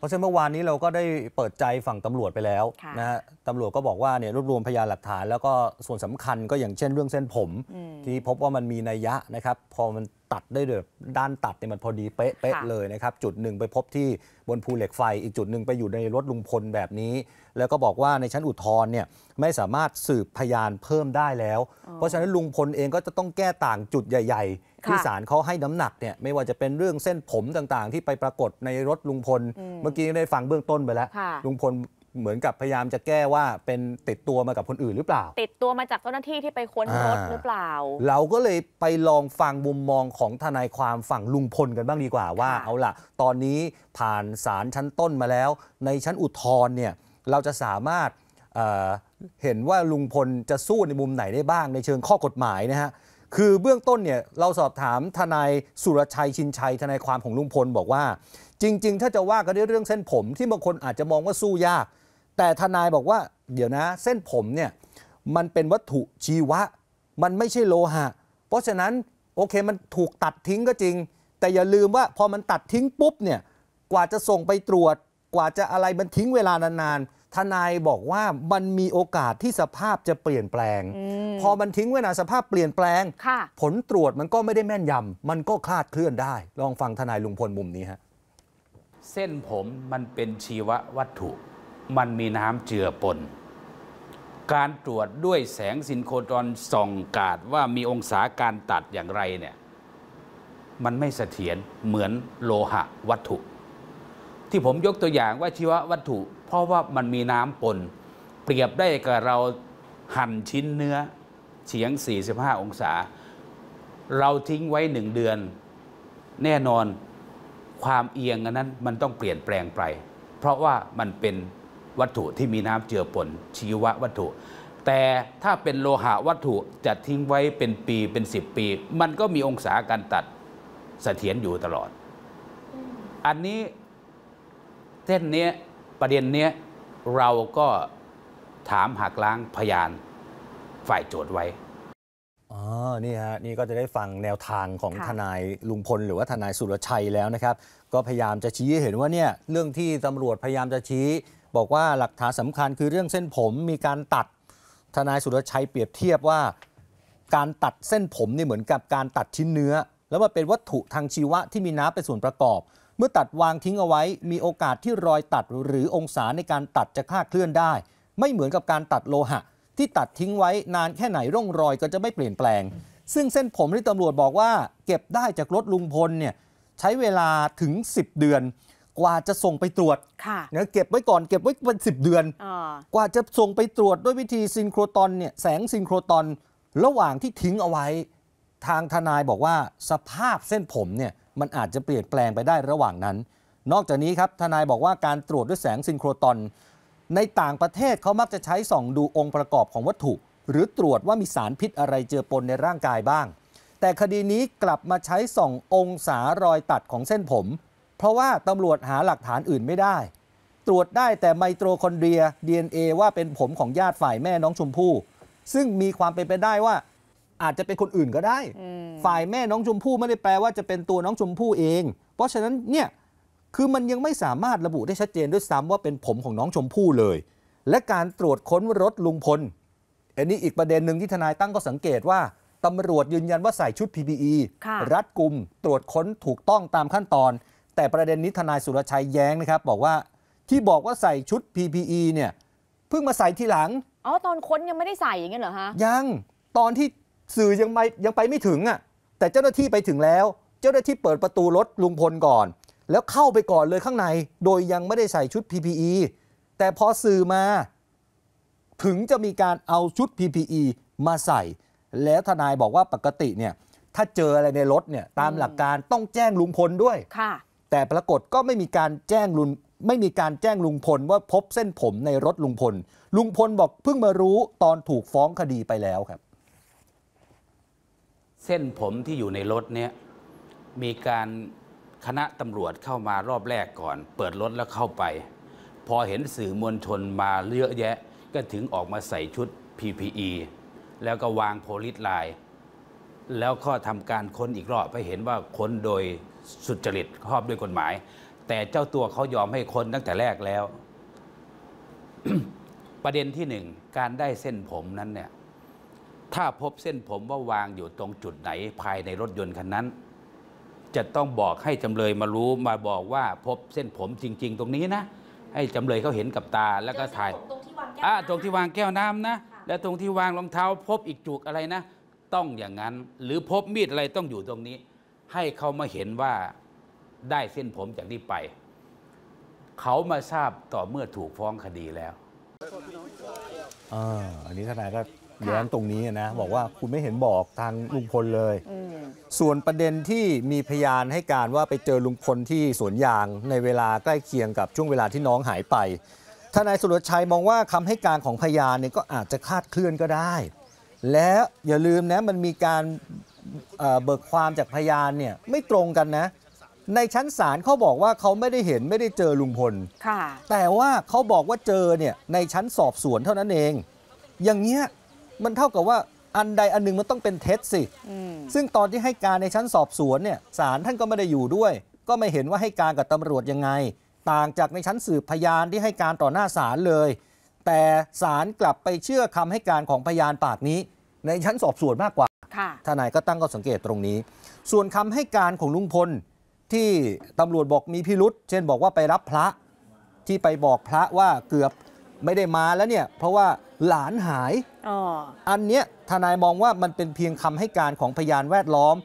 เพราะฉะนั้นเมื่อวานนี้เราก็ได้เปิดใจฝั่งตำรวจไปแล้วนะฮะตำรวจก็บอกว่าเนี่ยรวบรวมพยานหลักฐาน แล้วก็ส่วนสำคัญก็อย่างเช่นเรื่องเส้นผมที่พบว่ามันมีนัยยะนะครับ พอมันตัดได้ดือด้านตัดเนี่ยมันพอดีเป๊ะเลยนะครับจุดหนึ่งไปพบที่บนภูเหล็กไฟอีกจุดหนึ่งไปอยู่ในรถลุงพลแบบนี้ แล้วก็บอกว่าในชั้นอุทธรณ์เนี่ยไม่สามารถสืบพยานเพิ่มได้แล้ว เพราะฉะนั้น ลุงพลเองก็จะต้องแก้ต่างจุดใหญ่ ๆที่ศาลเขาให้น้ำหนักเนี่ย ไม่ว่าจะเป็นเรื่องเส้นผมต่างๆ ที่ไปปรากฏในรถลุงพลเมื่อกี้ได้ฟังเบื้องต้นไปแล้วลุงพลเหมือนกับพยายามจะแก้ว่าเป็นติดตัวมากับคนอื่นหรือเปล่า ติดตัวมาจากเจ้าหน้าที่ที่ไปค้นรถหรือเปล่า เราก็เลยไปลองฟังมุมมองของทนายความฝั่งลุงพลกันบ้างดีกว่าว่าเอาล่ะ ตอนนี้ผ่านศาลชั้นต้นมาแล้ว ในชั้นอุทธรณ์เนี่ยเราจะสามารถเเห็นว่าลุงพลจะสู้ในมุมไหนได้บ้าง ในเชิงข้อกฎหมายนะฮะคือเบื้องต้นเนี่ยเราสอบถามทนายสุรชัยชินชัย ทนายความของลุงพลบอกว่า จริง ๆ ถ้าจะว่ากันด้วยเรื่องเส้นผม ที่บางคนอาจจะมองว่าสู้ยาก แต่ทนายบอกว่า เดี๋ยวนะเส้นผมเนี่ยมันเป็นวัตถุชีวะ มันไม่ใช่โลหะ เพราะฉะนั้นโอเคมันถูกตัดทิ้งก็จริง แต่อย่าลืมว่าพอมันตัดทิ้งปุ๊บเนี่ยกว่าจะส่งไปตรวจกว่าจะอะไรมันทิ้งเวลานานทนายบอกว่ามันมีโอกาสที่สภาพจะเปลี่ยนแปลง พอมันทิ้งไว้นาสภาพเปลี่ยนแปลง ผลตรวจมันก็ไม่ได้แม่นยำมันก็คลาดเคลื่อนได้ ลองฟังทนายลุงพลมุมนี้ฮะ เส้นผมมันเป็นชีววัตถุ มันมีน้ำเจือปน การตรวจด้วยแสงซินโครตรอนส่องกาดว่ามีองศาการตัดอย่างไรเนี่ย มันไม่เสถียรเหมือนโลหะวัตถุ ที่ผมยกตัวอย่างว่าชีววัตถุเพราะว่ามันมีน้ำปน เปรียบได้กับเราหั่นชิ้นเนื้อ เฉียง 45 องศา เราทิ้งไว้หนึ่งเดือน แน่นอนความเอียงนั้น มันต้องเปลี่ยนแปลงไป เพราะว่ามันเป็นวัตถุที่มีน้ำเจือปนชีววัตถุ แต่ถ้าเป็นโลหะวัตถุ จะทิ้งไว้เป็นปีเป็น 10 ปี มันก็มีองศาการตัดเสถียรอยู่ตลอด อันนี้เส้นนี้ประเด็นนี้เราก็ถามหักล้างพยานฝ่ายโจทย์ไว้อ๋อ นี่ฮะ นี่ก็จะได้ฟังแนวทางของทนายลุงพลหรือว่าทนายสุรชัยแล้วนะครับ ก็พยายามจะชี้เห็นว่าเนี่ยเรื่องที่ตำรวจพยายามจะชี้บอกว่าหลักฐานสำคัญคือเรื่องเส้นผมมีการตัดทนายสุรชัยเปรียบเทียบว่าการตัดเส้นผมนี่เหมือนกับการตัดชิ้นเนื้อ แล้วมาเป็นวัตถุทางชีวะที่มีน้ำเป็นส่วนประกอบเมื่อตัดวางทิ้งเอาไว้มีโอกาสที่รอยตัดหรือองศาในการตัดจะคลาดเคลื่อนได้ ไม่เหมือนกับการตัดโลหะ ที่ตัดทิ้งไว้นานแค่ไหนร่องรอยก็จะไม่เปลี่ยนแปลง ซึ่งเส้นผมที่ตำรวจบอกว่า เก็บได้จากรถลุงพลเนี่ยใช้เวลาถึง 10 เดือน กว่าจะส่งไปตรวจเนี่ยเก็บไว้ก่อนเก็บไว้เป็นสิเดือนอกว่าจะส่งไปตรวจด้วยวิธีซินโครตอนเนี่ยแสงซินโครตอนระหว่างที่ทิ้งเอาไว้ทางทนายบอกว่าสภาพเส้นผมเนี่ยมันอาจจะเปลี่ยนแปลงไปได้ระหว่างนั้น นอกจากนี้ครับทนายบอกว่าการตรวจด้วยแสงซินโครตอน ในต่างประเทศเขามักจะใช้ส่องดูองค์ประกอบของวัตถุ หรือตรวจว่ามีสารพิษอะไรเจือปนในร่างกายบ้าง แต่คดีนี้กลับมาใช้ส่ององศารอยตัดของเส้นผม เพราะว่าตำรวจหาหลักฐานอื่นไม่ได้ ตรวจได้แต่ไมโตคอนเดรีย DNA ว่าเป็นผมของญาติฝ่ายแม่น้องชมพู่ซึ่งมีความเป็นไปได้ว่าอาจจะเป็นคนอื่นก็ได้ ฝ่ายแม่น้องชมพู่ไม่ได้แปลว่าจะเป็นตัวน้องชมพู่เอง เพราะฉะนั้นเนี่ย คือมันยังไม่สามารถระบุได้ชัดเจนด้วยซ้ำว่าเป็นผมของน้องชมพู่เลย และการตรวจค้นรถลุงพล อันนี้อีกประเด็นหนึ่งที่ทนายตั้งก็สังเกตว่าตำรวจยืนยันว่าใส่ชุด PPE รัดกุมตรวจค้นถูกต้องตามขั้นตอน แต่ประเด็นนี้ทนายสุรชัยแย้งนะครับ บอกว่าที่บอกว่าใส่ชุด PPE เนี่ย เพิ่งมาใส่ทีหลัง อ๋อตอนค้นยังไม่ได้ใส่อย่างเงี้ยเหรอฮะ ยัง ตอนที่สื่อยังไปยังไปไม่ถึงอ่ะแต่เจ้าหน้าที่ไปถึงแล้วเจ้าหน้าที่เปิดประตูรถลุงพลก่อน แล้วเข้าไปก่อนเลยข้างในโดยยังไม่ได้ใส่ชุด PPE แต่พอสื่อมา ถึงจะมีการเอาชุด PPE มาใส่ แล้วทนายบอกว่าปกติเนี่ยถ้าเจออะไรในรถเนี่ยตามหลักการต้องแจ้งลุงพลด้วยแต่ปรากฏก็ไม่มีการแจ้งลุงไม่มีการแจ้งลุงพลว่าพบเส้นผมในรถลุงพล ลุงพลบอกเพิ่งมารู้ตอนถูกฟ้องคดีไปแล้วครับเส้นผมที่อยู่ในรถเนี่ย มีการคณะตำรวจเข้ามารอบแรกก่อน เปิดรถแล้วเข้าไป พอเห็นสื่อมวลชนมาเยอะแยะ ก็ถึงออกมาใส่ชุด PPE แล้วก็วางโพลิสไลน์แล้วก็ทำการค้นอีกรอบ ไปเห็นว่าค้นโดยสุจริตครอบด้วยกฎหมาย แต่เจ้าตัวเขายอมให้ค้นตั้งแต่แรกแล้ว ประเด็นที่หนึ่ง การได้เส้นผมนั้นเนี่ยถ้าพบเส้นผมว่าวางอยู่ตรงจุดไหนภายในรถยนต์คันนั้น จะต้องบอกให้จำเลยมารู้มาบอกว่าพบเส้นผมจริง ๆ ตรงนี้นะให้จำเลยเขาเห็นกับตา แล้วก็ถ่ายตรงที่วางแก้วอ่าตรงที่วางแก้วน้ำนะและตรงที่วางรองเท้า พบอีกจุกอะไรนะต้องอย่างนั้น หรือพบมีดอะไรต้องอยู่ตรงนี้ ให้เขามาเห็นว่าได้เส้นผมจากนี้ไปเขามาทราบต่อเมื่อถูกฟ้องคดีแล้วอันนี้ทนายก็แย้งตรงนี้นะ บอกว่าคุณไม่เห็นบอกทางลุงพลเลย ส่วนประเด็นที่มีพยานให้การว่าไปเจอลุงพลที่สวนยางในเวลาใกล้เคียงกับช่วงเวลาที่น้องหายไปทนายสุรชัยมองว่าคำให้การของพยานเนี่ยก็อาจจะคาดเคลื่อนก็ได้ แล้วอย่าลืมนะ มันมีการเบิกความจากพยานเนี่ยไม่ตรงกันนะ ในชั้นศาลเขาบอกว่าเขาไม่ได้เห็นไม่ได้เจอลุงพล แต่ว่าเขาบอกว่าเจอเนี่ยในชั้นสอบสวนเท่านั้นเอง อย่างเงี้ยมันเท่ากับว่าอันใดอันหนึ่งมันต้องเป็นเท็จสิ ซึ่งตอนที่ให้การในชั้นสอบสวนเนี่ยศาลท่านก็ไม่ได้อยู่ด้วย ก็ไม่เห็นว่าให้การกับตำรวจยังไง ต่างจากในชั้นสืบพยานที่ให้การต่อหน้าศาลเลย แต่ศาลกลับไปเชื่อคำให้การของพยานปากนี้ในชั้นสอบสวนมากกว่าทนายก็ตั้งก็สังเกตตรงนี้ ส่วนคำให้การของลุงพลที่ตำรวจบอกมีพิรุษเช่นบอกว่าไปรับพระที่ไปบอกพระว่าเกือบไม่ได้มาแล้วเนี่ยเพราะว่าหลานหายออันเนี้ยทนายมองว่ามันเป็นเพียงคำให้การของพยานแวดล้อม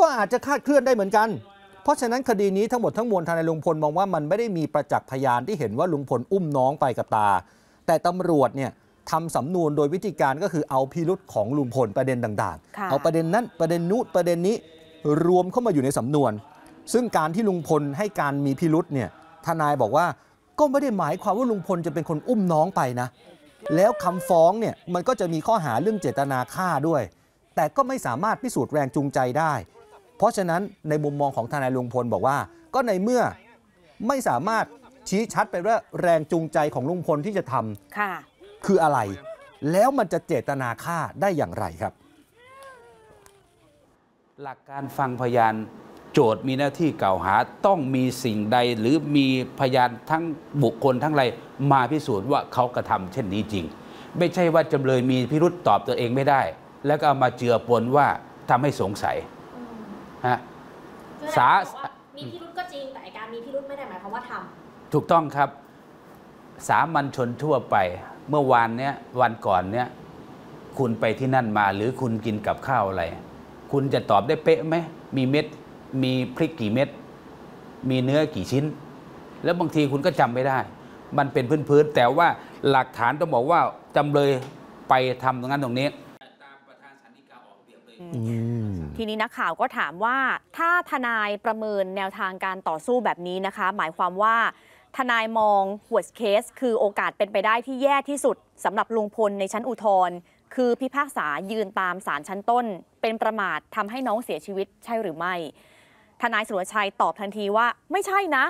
ก็อาจจะคาดเคลื่อนได้เหมือนกัน เพราะฉะนั้นคดีนี้ทั้งหมดทั้งมวลทนายลุงพลมองว่ามันไม่ได้มีประจักษ์พยานที่เห็นว่าลุงพลอุ้มน้องไปกับตา แต่ตำรวจเนี่ยทำสำนวนโดยวิธีการก็คือเอาพิรุษของลุงพลประเด็นต่างๆ เอาประเด็นนั้นประเด็นนู้นประเด็นนี้รวมเข้ามาอยู่ในสำนวน ซึ่งการที่ลุงพลให้การมีพิรุษเนี่ยทนายบอกว่าก็ไม่ได้หมายความว่าลุงพลจะเป็นคนอุ้มน้องไปนะแล้วคำฟ้องเนี่ยมันก็จะมีข้อหาเรื่องเจตนาฆ่าด้วย แต่ก็ไม่สามารถพิสูจน์แรงจูงใจได้ เพราะฉะนั้นในมุมมองของทนายลุงพลบอกว่า ก็ในเมื่อไม่สามารถชี้ชัดไปว่าแรงจูงใจของลุงพลที่จะทำคคืออะไร แล้วมันจะเจตนาฆ่าได้อย่างไรครับ หลักการฟังพยานจทย์มีหน้าที่กล่าวหาต้องมีสิ่งใดหรือมีพยานทั้งบุคคลทั้งไรมาพิสูจน์ว่าเขากระทำ เช่นนี้จริง ไม่ใช่ว่าจำเลยมีพิรุษตอบตัวเองไม่ได้ แล้วก็เอามาเจือปนว่าทำให้สงสัยฮะสา มีพิรุษก็จริง แต่การมีพิรุษไม่ได้หมายความว่าทำ ถูกต้องครับสามัญชนทั่วไปเมื่อวานเนี้ยวันก่อนเนี้ยคุณไปที่นั่นมาหรือคุณกินกับข้าวอะไรคุณจะตอบได้เป๊ะไหมมีเม็ดมีพริกกี่เม็ด มีเนื้อกี่ชิ้น แล้วบางทีคุณก็จำไม่ได้ มันเป็นพื้นๆ แต่ว่าหลักฐานต้องบอกว่าจำเลยไปทำตรงนั้นตรงนี้ ทีนี้นักข่าวก็ถามว่า ถ้าทนายประเมินแนวทางการต่อสู้แบบนี้นะคะ หมายความว่า ทนายมอง worst case คือโอกาสเป็นไปได้ที่แย่ที่สุดสำหรับลุงพลในชั้นอุทธรณ์คือพิพากษายืนตามศาลชั้นต้นเป็นประมาททำให้น้องเสียชีวิตใช่หรือไม่ทนายสุรชัยตอบทันทีว่าไม่ใช่นะ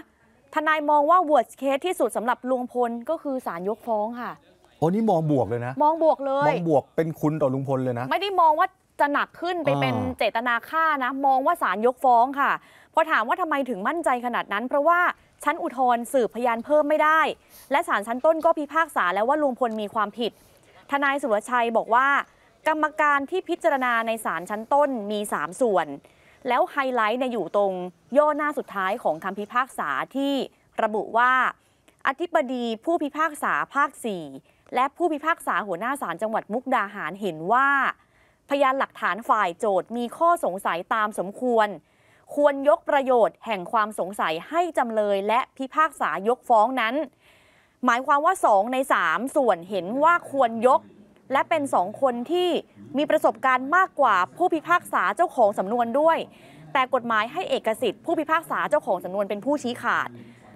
ทนายมองว่า worst case ที่สุดสำหรับลุงพลก็คือศาลยกฟ้องค่ะโอ้นี่มองบวกเลยนะ มองบวกเลย มองบวกเป็นคุณต่อลุงพลเลยนะ ไม่ได้มองว่าจะหนักขึ้นไปเป็นเจตนาฆ่านะ มองว่าศาลยกฟ้องค่ะ พอถามว่าทำไมถึงมั่นใจขนาดนั้น เพราะว่าชั้นอุทธรณ์สืบพยานเพิ่มไม่ได้ และศาลชั้นต้นก็พิพากษาแล้วว่าลุงพลมีความผิด ทนายสุรชัยบอกว่า กรรมการที่พิจารณาในศาลชั้นต้นมี 3 ส่วนแล้วไฮไลท์เนี่ยอยู่ตรงย่อหน้าสุดท้ายของคำพิพากษาที่ระบุว่า อธิบดีผู้พิพากษาภาค 4 และผู้พิพากษาหัวหน้าศาลจังหวัดมุกดาหารเห็นว่า พยานหลักฐานฝ่ายโจทย์มีข้อสงสัยตามสมควร ควรยกประโยชน์แห่งความสงสัยให้จำเลยและพิพากษายกฟ้องนั้น หมายความว่า 2 ใน 3 ส่วนเห็นว่าควรยกและเป็นสองคนที่มีประสบการณ์มากกว่าผู้พิพากษาเจ้าของสำนวนด้วย แต่กฎหมายให้เอกสิทธิ์ผู้พิพากษาเจ้าของสำนวนเป็นผู้ชี้ขาด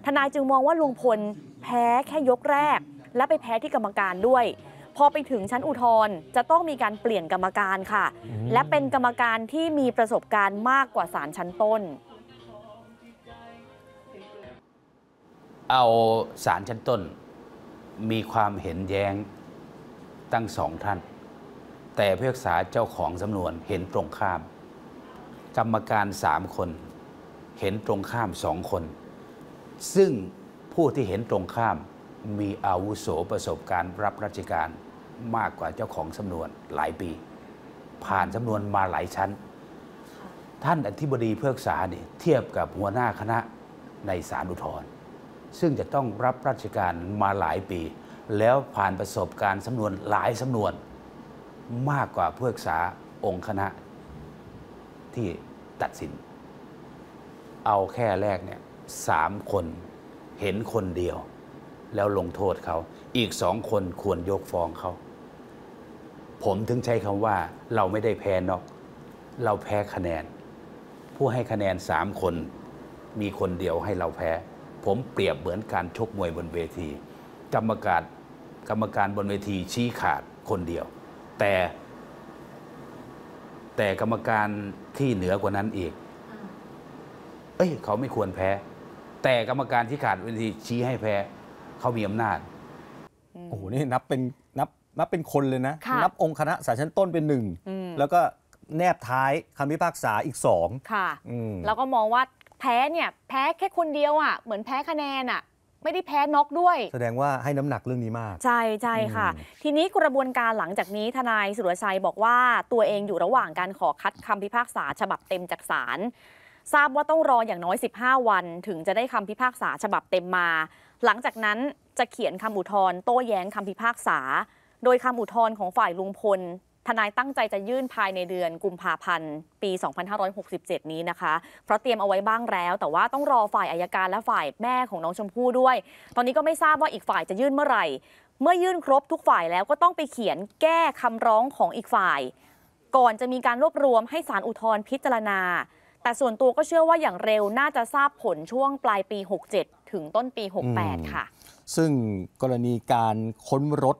ทนายจึงมองว่าลุงพลแพ้แค่ยกแรก และไปแพ้ที่กรรมการด้วยพอไปถึงชั้นอุทธรณ์จะต้องมีการเปลี่ยนกรรมการค่ะ และเป็นกรรมการที่มีประสบการณ์มากกว่าศาลชั้นต้น เอาศาลชั้นต้นมีความเห็นแย้งตั้งสองท่าน แต่พิพากษาเจ้าของสำนวนเห็นตรงข้าม กรรมการสามคนเห็นตรงข้ามสองคน ซึ่งผู้ที่เห็นตรงข้ามมีอาวุโสประสบการณ์ รับราชการมากกว่าเจ้าของสำนวนหลายปี ผ่านสำนวนมาหลายชั้น ท่านอธิบดีเพิกษาเนี่ยเทียบกับหัวหน้าคณะในสารอุทธรซึ่งจะต้องรับราชการมาหลายปีแล้วผ่านประสบการณ์สำนวน หลายสำนวน มากกว่าผู้ศึกษาองค์คณะ ที่ตัดสิน เอาแค่แรกเนี่ยสามคนเห็นคนเดียว แล้วลงโทษเขา อีกสองคนควรยกฟ้องเขา ผมถึงใช้คำว่า เราไม่ได้แพ้นอก เราแพ้คะแนน ผู้ให้คะแนนสามคนมีคนเดียวให้เราแพ้ ผมเปรียบเหมือนการชกมวยบนเวทีกรรมการกรรมการบนเวทีชี้ขาดคนเดียว แต่ แต่กรรมการที่เหนือกว่านั้นอีก เอ้ยเขาไม่ควรแพ้ แต่กรรมการที่ขาดเวทีชี้ให้แพ้เขามีอำนาจโอ้โหนี่นับเป็นนับ นับเป็นคนเลยนะ นับองค์คณะศาลชั้นต้นเป็นหนึ่งแล้วก็แนบท้ายคำพิพากษาอีกสอง ค่ะแล้วก็มองว่าแพ้เนี่ย แพ้แค่คนเดียวอ่ะเหมือนแพ้คะแนนอ่ะไม่ได้แพ้นกด้วย แสดงว่าให้น้ำหนักเรื่องนี้มาก ใช่ใช่ค่ะ ทีนี้กระบวนการหลังจากนี้ทนายสุรชัยบอกว่า ตัวเองอยู่ระหว่างการขอคัด คำพิพากษาฉบับเต็มจากศาลทราบว่าต้องรออย่างน้อย 15 วัน ถึงจะได้คำพิพากษาฉบับเต็มมา หลังจากนั้นจะเขียนคำอุทธรณ์โต้แย้งคำพิพากษา โดยคำอุทธรณ์ของฝ่ายลุงพลทนายตั้งใจจะยื่นภายในเดือนกุมภาพันธ์ ปี 2567 นี้นะคะ เพราะเตรียมเอาไว้บ้างแล้ว แต่ว่าต้องรอฝ่ายอายการและฝ่ายแม่ของน้องชมพู่ด้วย ตอนนี้ก็ไม่ทราบว่าอีกฝ่ายจะยื่นเมื่อไหร่ เมื่อยื่นครบทุกฝ่ายแล้วก็ต้องไปเขียนแก้คำร้องของอีกฝ่าย ก่อนจะมีการรวบรวมให้ศาลอุทธรณ์พิจารณา แต่ส่วนตัวก็เชื่อว่าอย่างเร็วน่าจะทราบผลช่วงปลายปี 67 ถึงต้นปี 68 ค่ะ ซึ่งกรณีการค้นรถ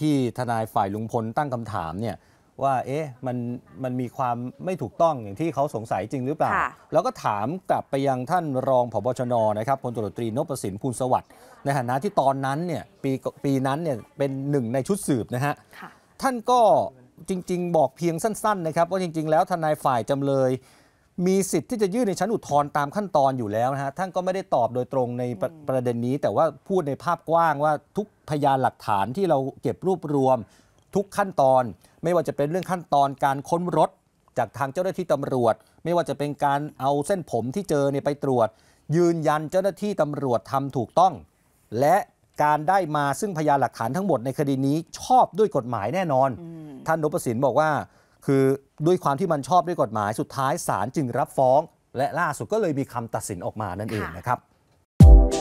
ที่ทนายฝ่ายลุงพลตั้งคำถามเนี่ยว่าเอ๊ะมันมันมีความไม่ถูกต้องอย่างที่เขาสงสัยจริงหรือเปล่า แล้วก็ถามกลับไปยังท่านรองผบชนนะครับพลตรตรีนพสินภูลสวัสดิ์ในฐานะที่ตอนนั้นเนี่ยปีปีนั้นเนี่ยเป็นหนึ่งในชุดสืบนะฮะท่านก็จริง ๆ บอกเพียงสั้นๆ นะครับว่าจริงๆแล้วทนายฝ่ายจำเลยมีสิทธิ์ที่จะยื่นในชั้นอุทธรณ์ตามขั้นตอนอยู่แล้วนะฮะท่านก็ไม่ได้ตอบโดยตรงในประประเด็นนี้ แต่ว่าพูดในภาพกว้างว่าทุกพยานหลักฐานที่เราเก็บรวบรวมทุกขั้นตอน ไม่ว่าจะเป็นเรื่องขั้นตอนการค้นรถจากทางเจ้าหน้าที่ตำรวจ ไม่ว่าจะเป็นการเอาเส้นผมที่เจอเนี่ยไปตรวจ ยืนยันเจ้าหน้าที่ตำรวจทำถูกต้อง และการได้มาซึ่งพยานหลักฐานทั้งหมดในคดีนี้ชอบด้วยกฎหมายแน่นอน ท่านนพสินบอกว่าคือด้วยความที่มันชอบด้วยกฎหมายสุดท้ายศาลจึงรับฟ้อง และล่าสุดก็เลยมีคำตัดสินออกมานั่นเองนะครับ